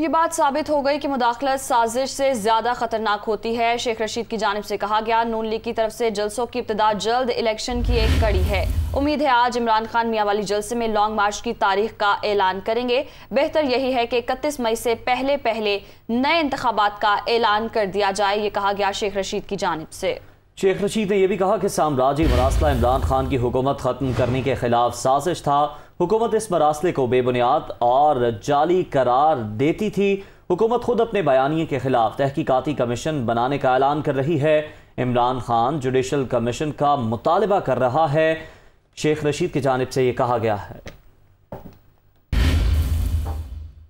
ये बात साबित हो गई कि मुदाखलत साजिश से ज्यादा खतरनाक होती है शेख रशीद की जानब से कहा गया नून लीग की तरफ से जलसों की इब्तदा जल्द इलेक्शन की एक कड़ी है उम्मीद है आज इमरान खान मियाँ वाली जलसे में लॉन्ग मार्च की तारीख का ऐलान करेंगे बेहतर यही है कि इकतीस मई से पहले पहले नए इंतबात का ऐलान कर दिया जाए ये कहा गया शेख रशीद की जानब से शेख रशीद ने यह भी कहा कि साम्राज्य मरासला इमरान खान की हुकूमत खत्म करने के खिलाफ साजिश था हुकूमत इस मरासले को बेबुनियाद और जाली करार देती थी हुकूमत खुद अपने बयानी के खिलाफ तहकीकती कमीशन बनाने का ऐलान कर रही है इमरान खान जुडिशल कमीशन का मुतालबा कर रहा है शेख रशीद की जानब से ये कहा गया है